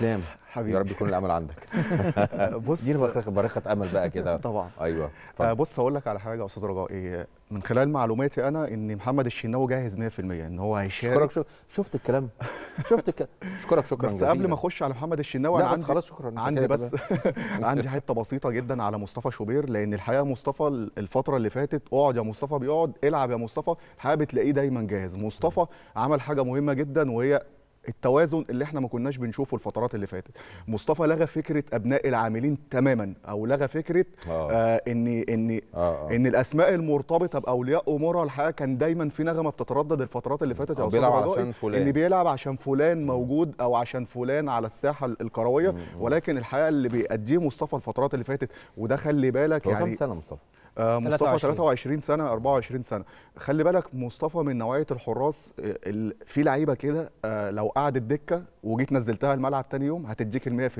تسلم حبيبي يا رب يكون الامل عندك بص دي بريقه امل بقى كده طبعا ايوه آه، فضل. بص هقول لك على حاجه يا استاذ رجاء إيه، من خلال معلوماتي انا ان محمد الشناوي جاهز 100% ان هو هيشارك شكرك شو... شفت الكلام شفت الكلام شكرك شكرا بس جزيلا. قبل ما اخش على محمد الشناوي انا عندي خلاص شكرا عندي بس عندي حته بسيطه جدا على مصطفى شوبير لان الحقيقه مصطفى الفتره اللي فاتت اقعد يا مصطفى بيقعد العب يا مصطفى الحقيقه بتلاقيه دايما جاهز مصطفى عمل حاجه مهمه جدا وهي التوازن اللي احنا ما كناش بنشوفه الفترات اللي فاتت مصطفى لغى فكره ابناء العاملين تماما او لغى فكره آه. آه ان ان آه. آه. ان الاسماء المرتبطه باولياء امورها الحقيقه كان دايما في نغمه بتتردد الفترات اللي فاتت يا آه، بيلعب عشان فلان ان بيلعب عشان فلان موجود او عشان فلان على الساحه الكرويه ولكن الحقيقه اللي بيأديه مصطفى الفترات اللي فاتت وده خلي بالك يعني كم سنه مصطفى آه، مصطفى 23 سنه 24 سنه خلي بالك مصطفى من نوعيه الحراس آه، في لعيبه كده آه، لو قعدت دكه وجيت نزلتها الملعب تاني يوم هتديك ال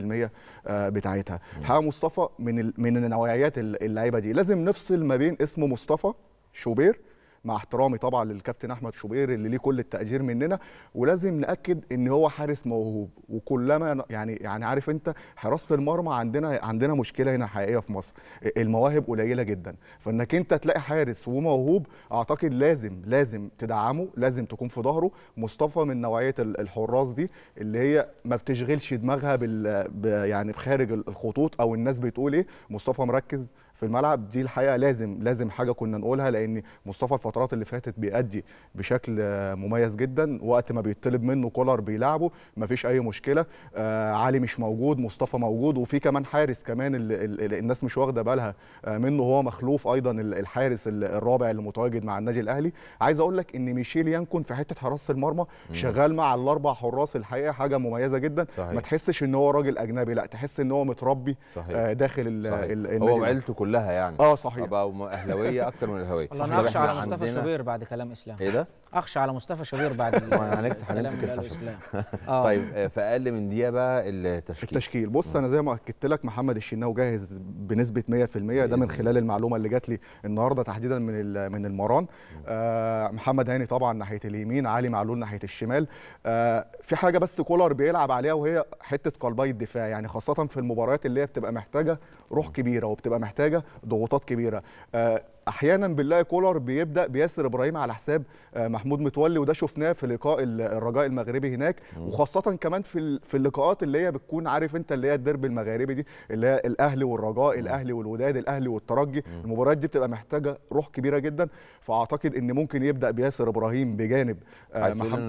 100% بتاعتها ها مصطفى من من نوعيات اللعيبه دي لازم نفصل ما بين اسمه مصطفى شوبير مع احترامي طبعا للكابتن احمد شوبير اللي ليه كل التقدير مننا ولازم ناكد ان هو حارس موهوب وكلما يعني يعني عارف انت حراسه المرمى عندنا عندنا مشكله هنا حقيقيه في مصر المواهب قليله جدا فانك انت تلاقي حارس وموهوب اعتقد لازم لازم تدعمه لازم تكون في ظهره مصطفى من نوعيه الحراس دي اللي هي ما بتشغلش دماغها بال يعني بخارج الخطوط او الناس بتقول ايه مصطفى مركز في الملعب دي الحقيقه لازم لازم حاجه كنا نقولها لان مصطفى الفترات اللي فاتت بيأدي بشكل مميز جدا وقت ما بيطلب منه كولر بيلعبه مفيش اي مشكله آه علي مش موجود مصطفى موجود وفي كمان حارس كمان الـ الـ الـ الناس مش واخده بالها آه، منه هو مخلوف ايضا الحارس الرابع اللي متواجد مع النادي الاهلي عايز اقول لك ان ميشيل يانكون في حته حراسه المرمى شغال مع الاربع حراس الحقيقه حاجه مميزه جدا صحيح. ما تحسش ان هو راجل اجنبي لا تحس ان هو متربي صحيح. آه داخل صحيح. النادي هو وعيلته كلها كلها يعني اه صحيح بقى اهلاويه اكتر من الهويه والله انا اخشى على مصطفى شوبير بعد كلام اسلام ايه ده؟ اخشى على مصطفى شوبير بعد هنمسك اسلام آه. طيب آه، في اقل من دقيقه بقى التشكيل التشكيل بص انا زي ما اكدت لك محمد الشناوي جاهز بنسبه 100% ده من خلال المعلومه اللي جات لي النهارده تحديدا من من المران آه محمد هاني طبعا ناحيه اليمين علي معلول ناحيه الشمال آه في حاجه بس كولر بيلعب عليها وهي حته قلبي الدفاع يعني خاصه في المباريات اللي هي بتبقى محتاجه روح كبيره وبتبقى محتاجه ضغوطات كبيره آه، احيانا بنلاقي كولر بيبدا بياسر ابراهيم على حساب آه، محمود متولي وده شفناه في لقاء الرجاء المغربي هناك وخاصه كمان في في اللقاءات اللي هي بتكون عارف انت اللي هي الدرب المغربي دي اللي هي الاهلي والرجاء الاهلي والوداد الاهلي والترجي المباريات دي بتبقى محتاجه روح كبيره جدا فاعتقد ان ممكن يبدا بياسر ابراهيم بجانب آه، محمد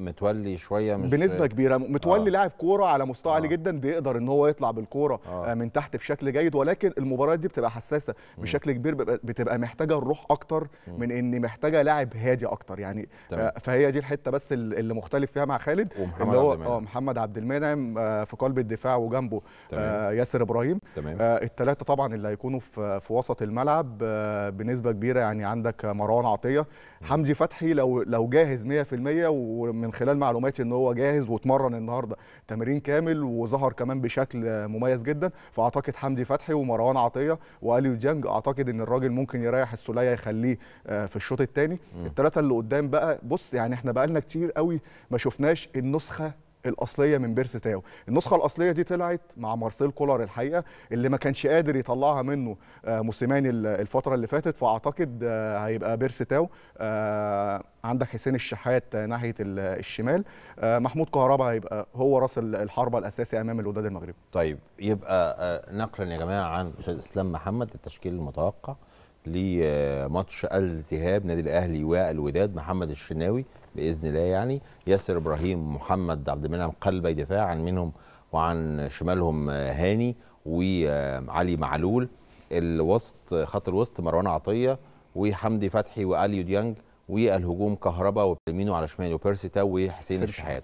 متولي شويه مش بنسبه كبيره متولي آه. لاعب كوره على مستوى عالي آه. جدا بيقدر ان هو يطلع بالكوره آه. من تحت بشكل جيد ولكن المباريات دي بتبقى حساسه بشكل كبير بتبقى محتاجه الروح اكتر من ان محتاجه لاعب هادي اكتر يعني آه فهي دي الحته بس اللي مختلف فيها مع خالد ومحمد اللي هو اه محمد عبد المنعم آه، في قلب الدفاع وجنبه آه ياسر ابراهيم آه الثلاثه طبعا اللي هيكونوا في, في وسط الملعب آه، بنسبه كبيره يعني عندك مروان عطيه حمدي فتحي لو لو جاهز 100% ومن خلال معلوماتي ان هو جاهز واتمرن النهارده تمرين كامل وظهر كمان بشكل مميز جدا فاعتقد حمدي فتحي ومروان عطيه واليو جانج اعتقد ان الراجل ممكن ممكن يعني يريح السوليه يخليه آه، في الشوط الثاني الثلاثه اللي قدام بقى بص يعني احنا بقى لنا كتير قوي ما شفناش النسخه الاصليه من بيرس تاو النسخه الاصليه دي طلعت مع مارسيل كولر الحقيقه اللي ما كانش قادر يطلعها منه آه، موسيماني الفتره اللي فاتت فاعتقد آه، هيبقى بيرس تاو عندك حسين الشحات ناحيه الشمال محمود كهربا هيبقى هو راس الحربه الاساسي امام الوداد المغربي طيب يبقى نقلا يا جماعه عن استاذ اسلام محمد التشكيل المتوقع لماتش الذهاب نادي الاهلي والوداد محمد الشناوي باذن الله يعني ياسر ابراهيم محمد عبد المنعم قلبي دفاع عن منهم وعن شمالهم آه، هاني وعلي معلول الوسط خط الوسط مروان عطيه وحمدي فتحي واليو ديانج والهجوم كهربا وبلمينو على شماله بيرسيتا وحسين الشحات